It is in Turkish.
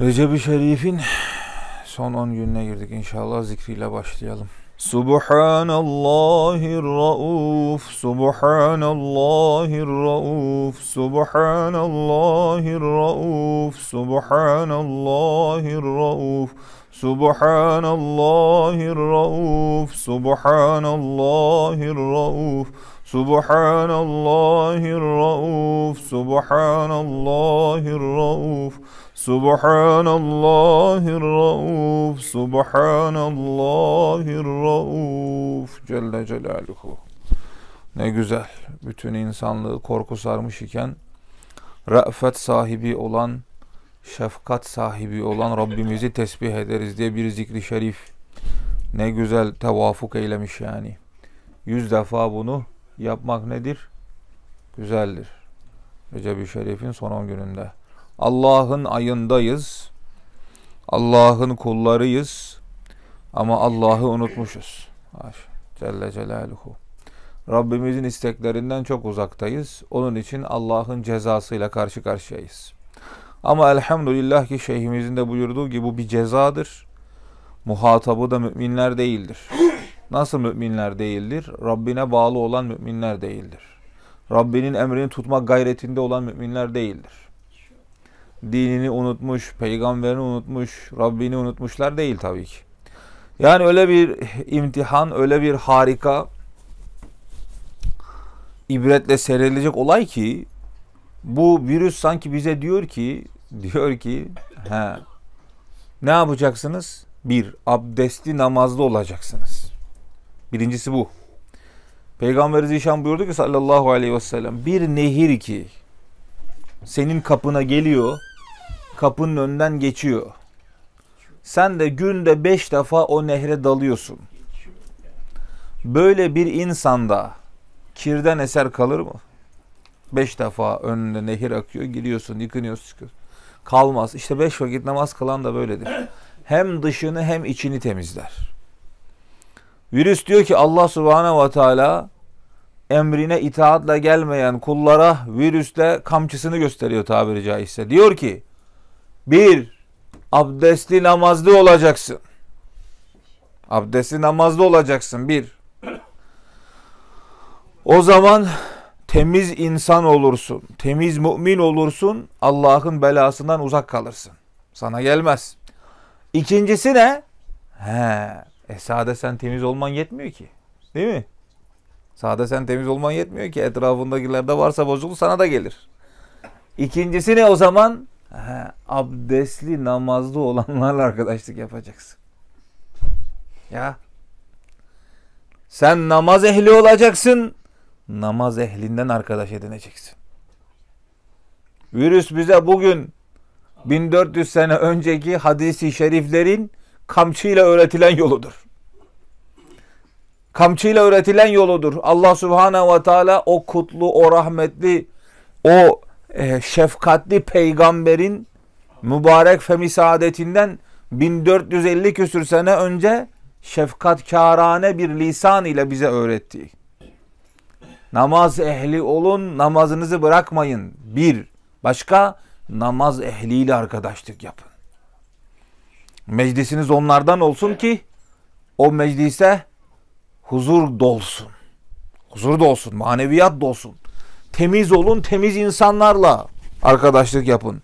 Recep-i Şerif'in son 10 gününe girdik inşallah zikriyle başlayalım. Subhanallahir Rauf Subhanallahir Rauf Subhanallahir Rauf Subhanallahir Rauf Subhanallahir Rauf Subhanallahir Rauf Subhanallahir Rauf Subhanallahir Rauf Subhanallahir-Rauf, Subhanallahir-Rauf, Celle Celaluhu. Ne güzel bütün insanlığı korku sarmış iken re'fet sahibi olan, şefkat sahibi olan Rabbimizi tesbih ederiz diye bir zikri şerif. Ne güzel tevafuk eylemiş yani. Yüz defa bunu yapmak nedir? Güzeldir. Recep-i Şerif'in son 10 gününde. Allah'ın ayındayız. Allah'ın kullarıyız. Ama Allah'ı unutmuşuz. Celle Celaluhu. Rabbimizin isteklerinden çok uzaktayız. Onun için Allah'ın cezasıyla karşı karşıyayız. Ama elhamdülillah ki şeyhimizin de buyurduğu gibi bu bir cezadır. Muhatabı da müminler değildir. Nasıl müminler değildir? Rabbine bağlı olan müminler değildir. Rabbinin emrini tutmak gayretinde olan müminler değildir dinini unutmuş, peygamberini unutmuş, Rabbini unutmuşlar değil tabii ki. Yani öyle bir imtihan, öyle bir harika ibretle seyredilecek olay ki bu virüs sanki bize diyor ki diyor ki he, ne yapacaksınız? Bir, abdestli namazlı olacaksınız. Birincisi bu. Peygamberi Zişan buyurdu ki sallallahu aleyhi ve sellem bir nehir ki senin kapına geliyor kapının önünden geçiyor. Sen de günde beş defa o nehre dalıyorsun. Böyle bir insanda kirden eser kalır mı? Beş defa önünde nehir akıyor, giriyorsun, yıkınıyorsun, çıkıyorsun. Kalmaz. İşte beş vakit namaz kılan da böyledir. Hem dışını hem içini temizler. Virüs diyor ki Allah subhanehu ve teala emrine itaatla gelmeyen kullara virüsle kamçısını gösteriyor tabiri caizse. Diyor ki bir, abdestli namazlı olacaksın. Abdestli namazlı olacaksın. Bir. O zaman temiz insan olursun. Temiz mümin olursun. Allah'ın belasından uzak kalırsın. Sana gelmez. İkincisi ne? He. E sade sen temiz olman yetmiyor ki. Değil mi? Sade sen temiz olman yetmiyor ki. Etrafındakilerde varsa bozulu sana da gelir. İkincisi ne o zaman? He, abdestli namazlı olanlarla arkadaşlık yapacaksın. Ya. Sen namaz ehli olacaksın. Namaz ehlinden arkadaş edineceksin. Virüs bize bugün 1400 sene önceki hadisi şeriflerin kamçıyla öğretilen yoludur. Kamçıyla öğretilen yoludur. Allah Subhanahu ve Teala o kutlu, o rahmetli, o e, şefkatli peygamberin mübarek femi saadetinden 1450 küsür sene önce şefkatkârane bir lisan ile bize öğrettiği Namaz ehli olun, namazınızı bırakmayın. Bir, başka namaz ehliyle arkadaşlık yapın. Meclisiniz onlardan olsun ki o meclise huzur dolsun. Huzur dolsun, maneviyat dolsun. Temiz olun, temiz insanlarla arkadaşlık yapın.